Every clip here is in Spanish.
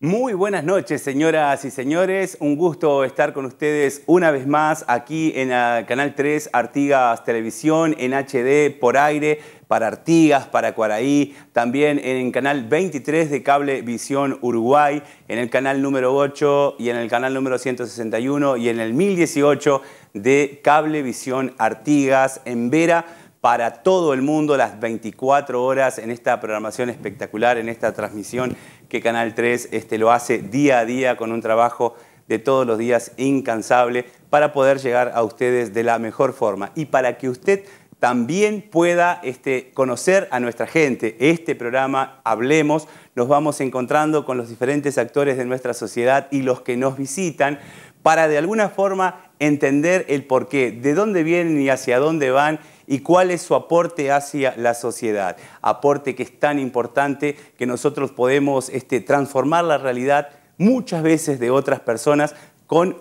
Muy buenas noches, señoras y señores. Un gusto estar con ustedes una vez más aquí en el Canal 3 Artigas Televisión, en HD, por aire, para Artigas, para Cuaraí, también en el Canal 23 de Cablevisión Uruguay, en el canal número 8 y en el canal número 161 y en el 1018 de Cablevisión Artigas, en Vera para todo el mundo las 24 horas en esta programación espectacular, en esta transmisión que Canal 3 este, lo hace día a día con un trabajo de todos los días incansable para poder llegar a ustedes de la mejor forma y para que usted también pueda este, conocer a nuestra gente. Este programa, Hablemos, nos vamos encontrando con los diferentes actores de nuestra sociedad y los que nos visitan para de alguna forma entender el porqué, de dónde vienen y hacia dónde van y cuál es su aporte hacia la sociedad. Aporte que es tan importante que nosotros podemos este, transformar la realidad muchas veces de otras personas con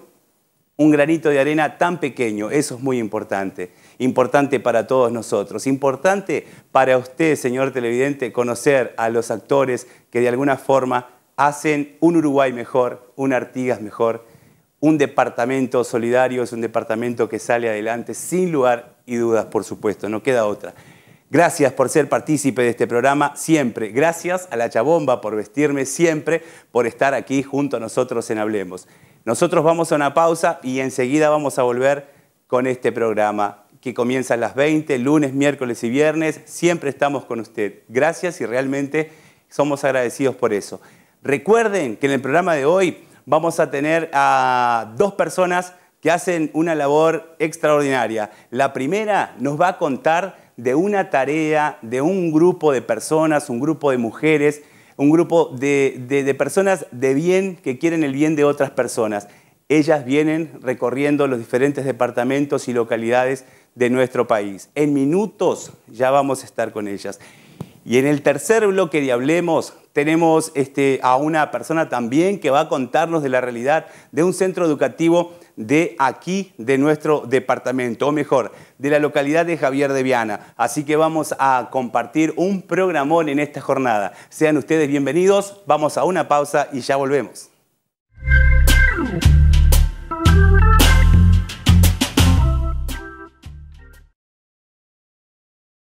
un granito de arena tan pequeño. Eso es muy importante. Importante para todos nosotros. Importante para usted, señor televidente, conocer a los actores que de alguna forma hacen un Uruguay mejor, un Artigas mejor. Un departamento solidario es un departamento que sale adelante sin lugar y dudas, por supuesto, no queda otra. Gracias por ser partícipe de este programa siempre. Gracias a la Chabomba por vestirme siempre, por estar aquí junto a nosotros en Hablemos. Nosotros vamos a una pausa y enseguida vamos a volver con este programa que comienza a las 20, lunes, miércoles y viernes. Siempre estamos con usted. Gracias y realmente somos agradecidos por eso. Recuerden que en el programa de hoy vamos a tener a dos personas que hacen una labor extraordinaria. La primera nos va a contar de una tarea, de un grupo de personas, un grupo de mujeres, un grupo de, personas de bien que quieren el bien de otras personas. Ellas vienen recorriendo los diferentes departamentos y localidades de nuestro país. En minutos ya vamos a estar con ellas. Y en el tercer bloque de Hablemos tenemos este, a una persona también que va a contarnos de la realidad de un centro educativo de aquí, de nuestro departamento, o mejor, de la localidad de Javier de Viana. Así que vamos a compartir un programón en esta jornada. Sean ustedes bienvenidos, vamos a una pausa y ya volvemos.